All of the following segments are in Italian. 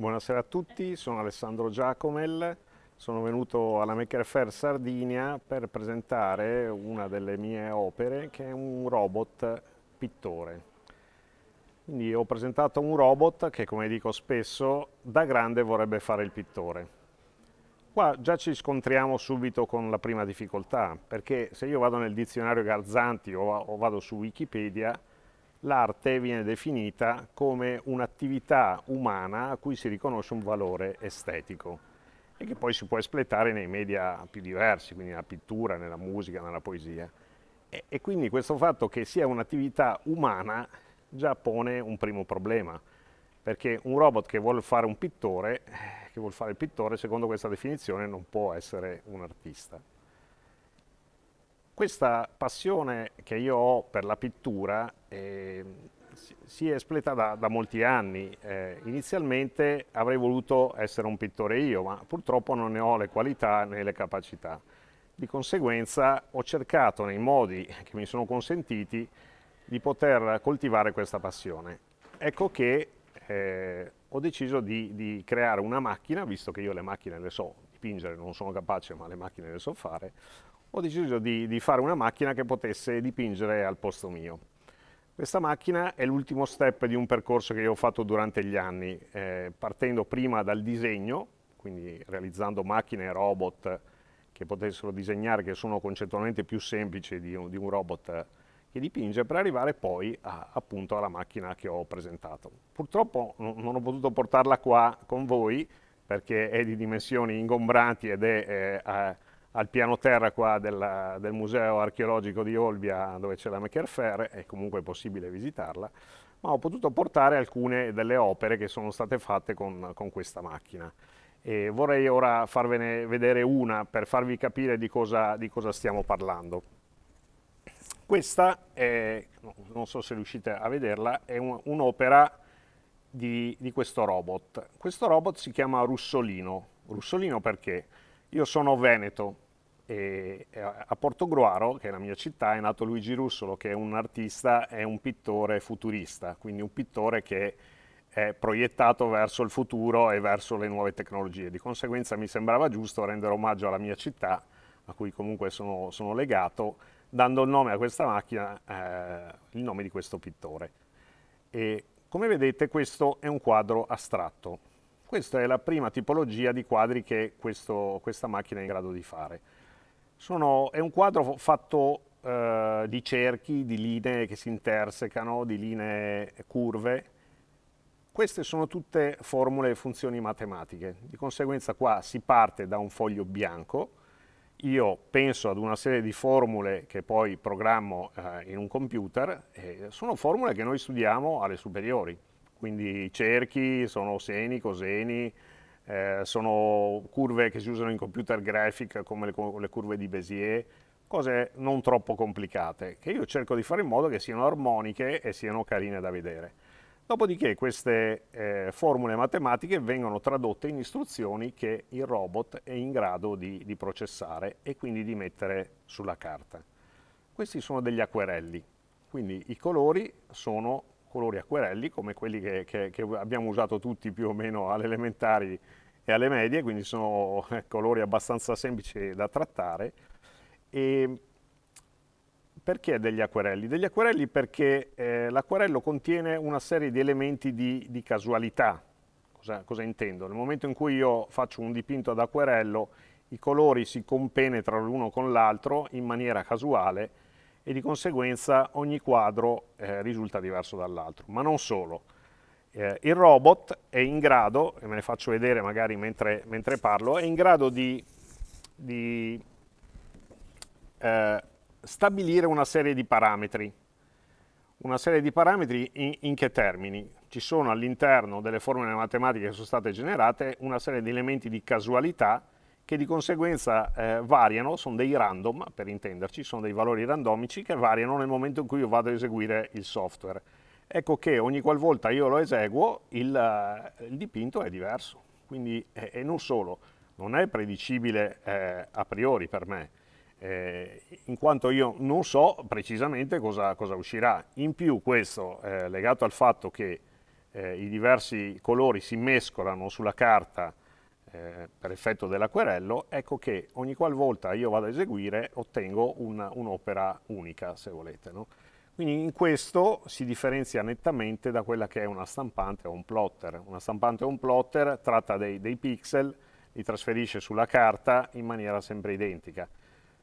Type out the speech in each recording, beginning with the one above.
Buonasera a tutti, sono Alessandro Giacomel, sono venuto alla Maker Fair Sardinia per presentare una delle mie opere che è un robot pittore. Quindi ho presentato un robot che, come dico spesso, da grande vorrebbe fare il pittore. Qua già ci scontriamo subito con la prima difficoltà, perché se io vado nel dizionario Garzanti o vado su Wikipedia, l'arte viene definita come un'attività umana a cui si riconosce un valore estetico e che poi si può espletare nei media più diversi, quindi nella pittura, nella musica, nella poesia. E, e quindi questo fatto che sia un'attività umana già pone un primo problema, perché un robot che vuole fare un pittore, che vuole fare il pittore, secondo questa definizione non può essere un artista questa passione che io ho per la pittura eh, si è espleta da, da molti anni. Eh, inizialmente avrei voluto essere un pittore io, ma purtroppo non ne ho le qualità né le capacità. Di conseguenza ho cercato nei modi che mi sono consentiti di poter coltivare questa passione. Ecco che eh, ho deciso di, di creare una macchina, visto che io le macchine le so dipingere, non sono capace, ma le macchine le so fare, ho deciso di, di fare una macchina che potesse dipingere al posto mio. Questa macchina è l'ultimo step di un percorso che io ho fatto durante gli anni, eh, partendo prima dal disegno, quindi realizzando macchine e robot che potessero disegnare, che sono concettualmente più semplici di un, di un robot che dipinge, per arrivare poi a, appunto alla macchina che ho presentato. Purtroppo non ho potuto portarla qua con voi perché è di dimensioni ingombranti ed è... Eh, al piano terra del, del, museo archeologico di Olbia dove c'è la Makerfair è comunque possibile visitarla ma ho potuto portare alcune delle opere che sono state fatte con, con questa macchina e vorrei ora farvene vedere una per farvi capire di cosa, di cosa stiamo parlando questa è, non so se riuscite a vederla è un'opera un di, di questo robot questo robot si chiama Russolino Russolino perché? Io sono veneto e a Portogroaro, che è la mia città, è nato Luigi Russolo, che è un artista e un pittore futurista, quindi un pittore che è proiettato verso il futuro e verso le nuove tecnologie. Di conseguenza mi sembrava giusto rendere omaggio alla mia città, a cui comunque sono, sono legato, dando il nome a questa macchina, eh, il nome di questo pittore. E come vedete questo è un quadro astratto. Questa è la prima tipologia di quadri che questo, questa macchina è in grado di fare. Sono, è un quadro fatto eh, di cerchi, di linee che si intersecano, di linee curve. Queste sono tutte formule e funzioni matematiche. Di conseguenza qua si parte da un foglio bianco, io penso ad una serie di formule che poi programmo eh, in un computer, eh, sono formule che noi studiamo alle superiori, quindi cerchi, sono seni, coseni, eh, sono curve che si usano in computer graphic come le, le curve di Bézier, cose non troppo complicate, che io cerco di fare in modo che siano armoniche e siano carine da vedere. Dopodiché queste eh, formule matematiche vengono tradotte in istruzioni che il robot è in grado di, di, processare e quindi di mettere sulla carta. Questi sono degli acquerelli, quindi i colori sono colori acquerelli come quelli che, che, che abbiamo usato tutti più o meno all'elementari elementari e alle medie, quindi sono eh, colori abbastanza semplici da trattare. E perché degli acquerelli? Degli acquerelli perché eh, l'acquerello contiene una serie di elementi di, di casualità. Cosa, cosa, intendo? Nel momento in cui io faccio un dipinto ad acquerello, i colori si compenetrano l'uno con l'altro in maniera casuale e di conseguenza ogni quadro eh, risulta diverso dall'altro. Ma non solo eh, il robot è in grado, e me ne faccio vedere magari mentre, mentre parlo, è in grado di, di eh, stabilire una serie di parametri. Una serie di parametri in, in che termini? Ci sono all'interno delle formule matematiche che sono state generate una serie di elementi di casualità che di conseguenza eh, variano, sono dei random per intenderci, sono dei valori randomici che variano nel momento in cui io vado a eseguire il software. Ecco che ogni qualvolta io lo eseguo il, il dipinto è diverso, quindi e, e non solo, non è predicibile eh, a priori per me, eh, in quanto io non so precisamente cosa, cosa uscirà. In più questo, eh, legato al fatto che eh, i diversi colori si mescolano sulla carta eh, per effetto dell'acquerello, ecco che ogni qualvolta io vado a eseguire ottengo un'opera un unica, se volete. No? Quindi in questo si differenzia nettamente da quella che è una stampante o un plotter. Una stampante o un plotter tratta dei, dei pixel, li trasferisce sulla carta in maniera sempre identica.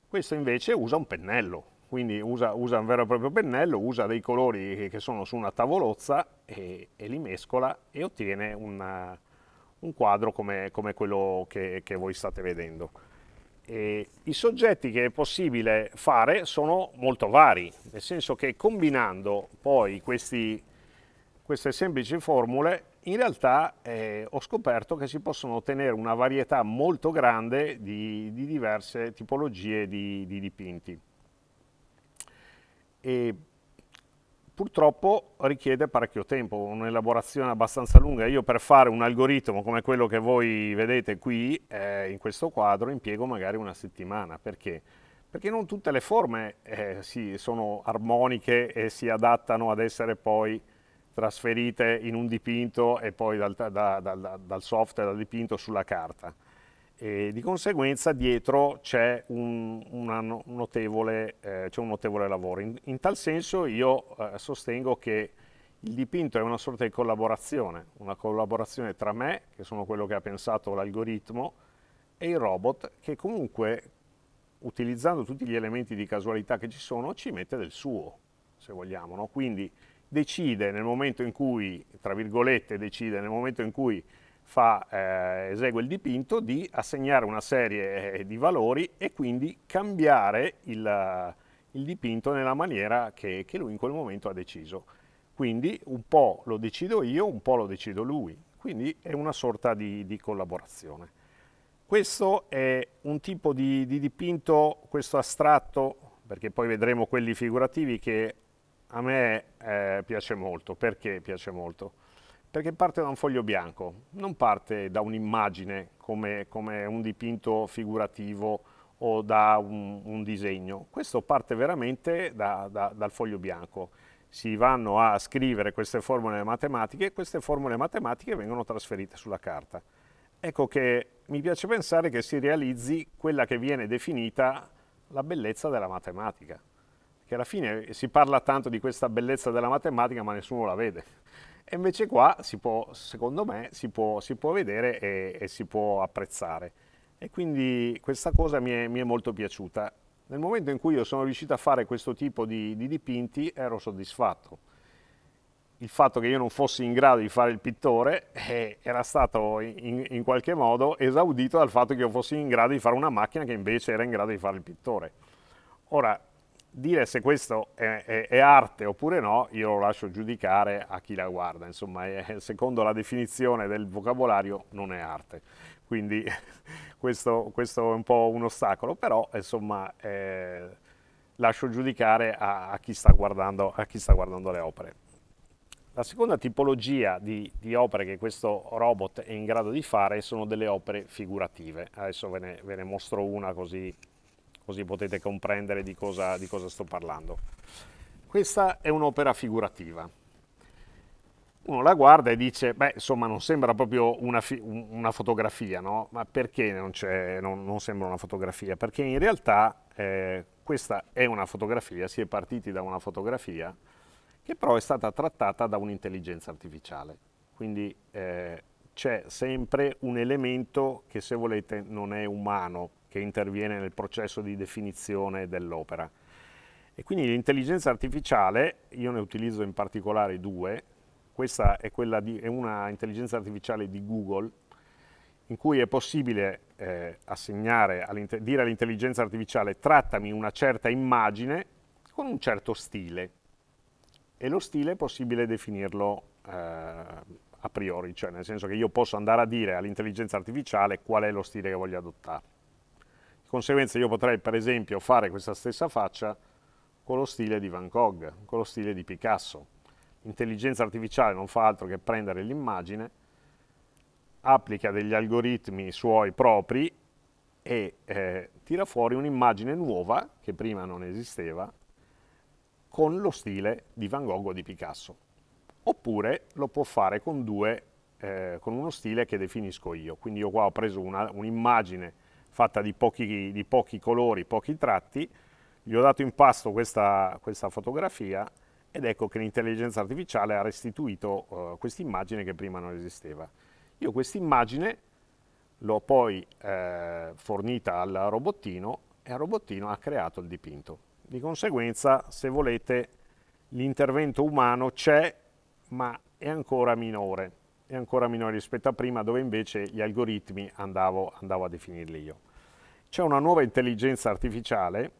Questo invece usa un pennello, quindi usa, usa un vero e proprio pennello, usa dei colori che, sono su una tavolozza e, e li mescola e ottiene una, un quadro come, come quello che, che voi state vedendo. E I soggetti che è possibile fare sono molto vari, nel senso che combinando poi questi, queste semplici formule, in realtà eh, ho scoperto che si possono ottenere una varietà molto grande di, di diverse tipologie di, di dipinti. E purtroppo richiede parecchio tempo, un'elaborazione abbastanza lunga. Io per fare un algoritmo come quello che voi vedete qui, eh, in questo quadro, impiego magari una settimana. Perché? Perché non tutte le forme eh, si, sono armoniche e si adattano ad essere poi trasferite in un dipinto e poi dal, da, da, da, dal software, dal dipinto sulla carta e di conseguenza dietro c'è un, un, notevole, eh, un, notevole, lavoro. In, in tal senso io eh, sostengo che il dipinto è una sorta di collaborazione, una collaborazione tra me, che sono quello che ha pensato l'algoritmo, e il robot che comunque utilizzando tutti gli elementi di casualità che ci sono ci mette del suo, se vogliamo. No? Quindi decide nel momento in cui, tra virgolette, decide nel momento in cui fa, eh, esegue il dipinto di assegnare una serie eh, di valori e quindi cambiare il, il dipinto nella maniera che, che lui in quel momento ha deciso. Quindi un po' lo decido io, un po' lo decido lui, quindi è una sorta di, di, collaborazione. Questo è un tipo di, di, dipinto, questo astratto, perché poi vedremo quelli figurativi, che a me eh, piace molto. Perché piace molto? perché parte da un foglio bianco, non parte da un'immagine come, come, un dipinto figurativo o da un, un disegno, questo parte veramente da, da, dal foglio bianco. Si vanno a scrivere queste formule matematiche e queste formule matematiche vengono trasferite sulla carta. Ecco che mi piace pensare che si realizzi quella che viene definita la bellezza della matematica, che alla fine si parla tanto di questa bellezza della matematica ma nessuno la vede e invece qua si può, secondo me, si può, si può vedere e, e, si può apprezzare. E quindi questa cosa mi è, mi è, molto piaciuta. Nel momento in cui io sono riuscito a fare questo tipo di, di dipinti ero soddisfatto. Il fatto che io non fossi in grado di fare il pittore eh, era stato in, in qualche modo esaudito dal fatto che io fossi in grado di fare una macchina che invece era in grado di fare il pittore. Ora, dire se questo è, è, è, arte oppure no, io lo lascio giudicare a chi la guarda, insomma, è, secondo la definizione del vocabolario non è arte, quindi questo, questo è un po' un ostacolo, però insomma eh, lascio giudicare a, a, chi sta guardando, a chi sta guardando le opere. La seconda tipologia di, di, opere che questo robot è in grado di fare sono delle opere figurative. Adesso ve ne, ve ne mostro una così così potete comprendere di cosa, di cosa sto parlando. Questa è un'opera figurativa. Uno la guarda e dice, beh, insomma, non sembra proprio una, una fotografia, no? Ma perché non, non, non, sembra una fotografia? Perché in realtà eh, questa è una fotografia, si è partiti da una fotografia che però è stata trattata da un'intelligenza artificiale. Quindi eh, c'è sempre un elemento che se volete non è umano, che interviene nel processo di definizione dell'opera. E quindi l'intelligenza artificiale, io ne utilizzo in particolare due, questa è, di, è una intelligenza artificiale di Google, in cui è possibile eh, all dire all'intelligenza artificiale trattami una certa immagine con un certo stile, e lo stile è possibile definirlo eh, a priori, cioè nel senso che io posso andare a dire all'intelligenza artificiale qual è lo stile che voglio adottare. Di conseguenza io potrei per esempio fare questa stessa faccia con lo stile di Van Gogh, con lo stile di Picasso. L'intelligenza artificiale non fa altro che prendere l'immagine, applica degli algoritmi suoi propri e eh, tira fuori un'immagine nuova che prima non esisteva con lo stile di Van Gogh o di Picasso. Oppure lo può fare con, due, eh, con uno stile che definisco io. Quindi io qua ho preso un'immagine fatta di pochi, di pochi colori, pochi tratti, gli ho dato in pasto questa, questa fotografia ed ecco che l'intelligenza artificiale ha restituito eh, questa immagine che prima non esisteva. Io questa immagine l'ho poi eh, fornita al robottino e il robottino ha creato il dipinto. Di conseguenza, se volete, l'intervento umano c'è, ma è ancora minore, è ancora minore rispetto a prima, dove invece gli algoritmi andavo, andavo a definirli io. C'è una nuova intelligenza artificiale,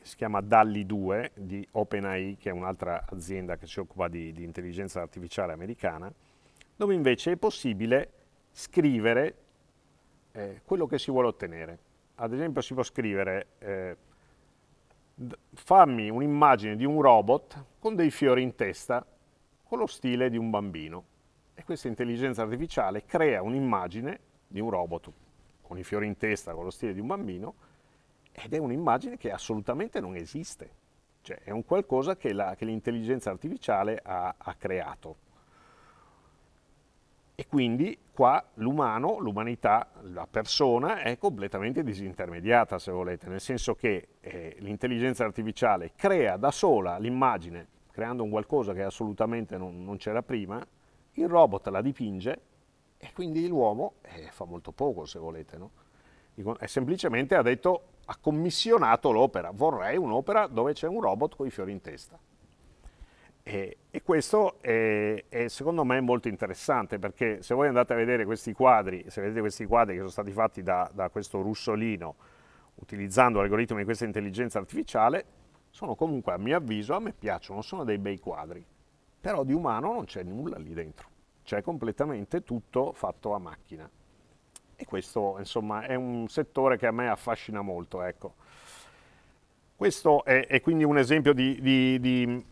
si chiama DALLI 2 di OpenAI, che è un'altra azienda che si occupa di, di intelligenza artificiale americana, dove invece è possibile scrivere eh, quello che si vuole ottenere. Ad esempio si può scrivere eh, fammi un'immagine di un robot con dei fiori in testa con lo stile di un bambino. E questa intelligenza artificiale crea un'immagine di un robot con i fiori in testa, con lo stile di un bambino, ed è un'immagine che assolutamente non esiste. Cioè, è un qualcosa che, la, che l'intelligenza artificiale ha, ha creato. E quindi qua l'umano, l'umanità, la persona è completamente disintermediata, se volete, nel senso che eh, l'intelligenza artificiale crea da sola l'immagine, creando un qualcosa che assolutamente non, non c'era prima, il robot la dipinge e quindi l'uomo eh, fa molto poco, se volete. No? E semplicemente ha detto, ha commissionato l'opera, vorrei un'opera dove c'è un robot con i fiori in testa. E, e questo è, è, secondo me molto interessante perché se voi andate a vedere questi quadri, se vedete questi quadri che sono stati fatti da, da questo russolino utilizzando l'algoritmo di questa intelligenza artificiale, sono comunque a mio avviso, a me piacciono, sono dei bei quadri, però di umano non c'è nulla lì dentro c'è cioè, completamente tutto fatto a macchina. E questo insomma è un settore che a me affascina molto. Ecco. Questo è, è, quindi un esempio di, di, di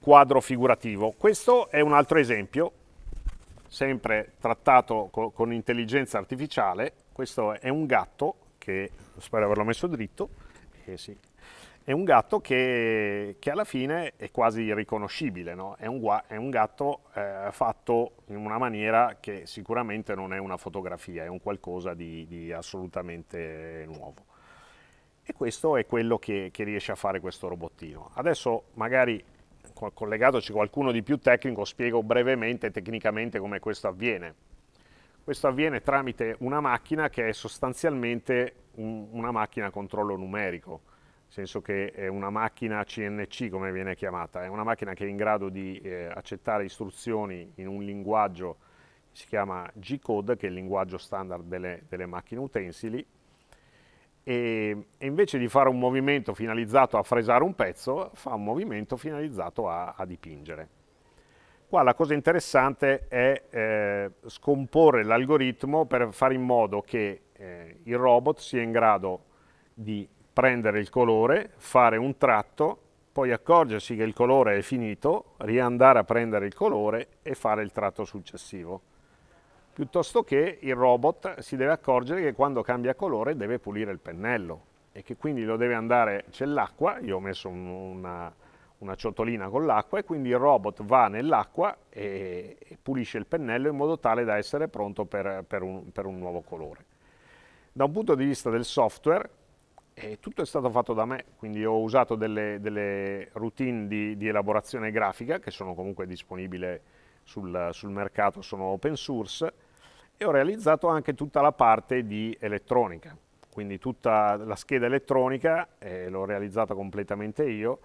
quadro figurativo. Questo è un altro esempio, sempre trattato co con intelligenza artificiale. Questo è un gatto che spero averlo messo dritto. Eh sì, è un gatto che, che, alla fine è quasi irriconoscibile, no? è, un, è, un, gatto eh, fatto in una maniera che sicuramente non è una fotografia, è un qualcosa di, di assolutamente nuovo. E questo è quello che, che, riesce a fare questo robottino. Adesso magari collegatoci qualcuno di più tecnico spiego brevemente tecnicamente come questo avviene. Questo avviene tramite una macchina che è sostanzialmente un, una macchina a controllo numerico nel senso che è una macchina CNC come viene chiamata, è una macchina che è in grado di eh, accettare istruzioni in un linguaggio che si chiama G-Code, che è il linguaggio standard delle, delle macchine utensili, e, e, invece di fare un movimento finalizzato a fresare un pezzo, fa un movimento finalizzato a, a dipingere. Qua la cosa interessante è eh, scomporre l'algoritmo per fare in modo che eh, il robot sia in grado di prendere il colore, fare un tratto, poi accorgersi che il colore è finito, riandare a prendere il colore e fare il tratto successivo. Piuttosto che il robot si deve accorgere che quando cambia colore deve pulire il pennello e che quindi lo deve andare, c'è l'acqua, io ho messo una, una ciotolina con l'acqua e quindi il robot va nell'acqua e, e, pulisce il pennello in modo tale da essere pronto per, per, un, per un nuovo colore. Da un punto di vista del software, e tutto è stato fatto da me, quindi ho usato delle, delle routine di, di, elaborazione grafica che sono comunque disponibili sul, sul mercato, sono open source, e ho realizzato anche tutta la parte di elettronica, quindi tutta la scheda elettronica eh, l'ho realizzata completamente io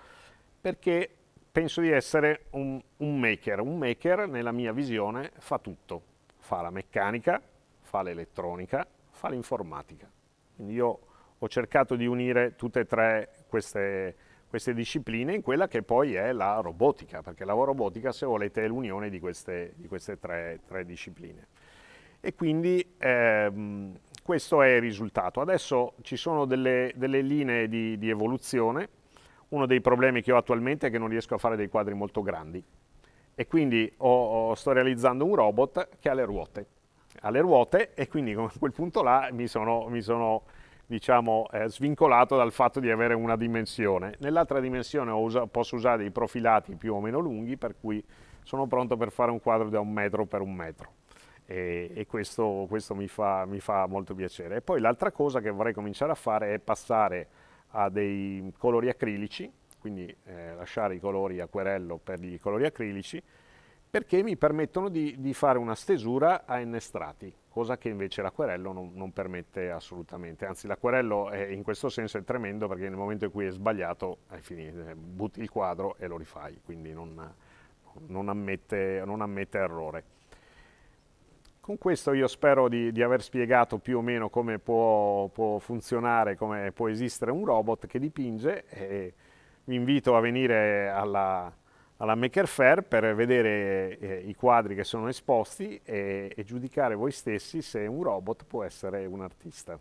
perché penso di essere un, un, maker. Un maker nella mia visione fa tutto, fa la meccanica, fa l'elettronica, fa l'informatica. Quindi io ho cercato di unire tutte e tre queste, queste discipline in quella che poi è la robotica, perché la robotica, se volete, è l'unione di queste, di queste tre, tre, discipline. E quindi ehm, questo è il risultato. Adesso ci sono delle, delle linee di, di evoluzione. Uno dei problemi che ho attualmente è che non riesco a fare dei quadri molto grandi e quindi ho, ho, sto realizzando un robot che ha le ruote. Ha le ruote e quindi a quel punto là mi sono, mi sono diciamo, eh, svincolato dal fatto di avere una dimensione. Nell'altra dimensione usa, posso usare dei profilati più o meno lunghi, per cui sono pronto per fare un quadro da un metro per un metro. E, e questo, questo mi, fa, mi, fa, molto piacere. E poi l'altra cosa che vorrei cominciare a fare è passare a dei colori acrilici, quindi eh, lasciare i colori acquerello per i colori acrilici, perché mi permettono di, di fare una stesura a n strati cosa che invece l'acquerello non, non, permette assolutamente. Anzi, l'acquerello in questo senso è tremendo perché nel momento in cui è sbagliato, è finito, eh, butti il quadro e lo rifai, quindi non, non, ammette, non ammette, errore. Con questo io spero di, di aver spiegato più o meno come può, può, funzionare, come può esistere un robot che dipinge e vi invito a venire alla, alla Maker Fair per vedere eh, i quadri che sono esposti e, e giudicare voi stessi se un robot può essere un artista.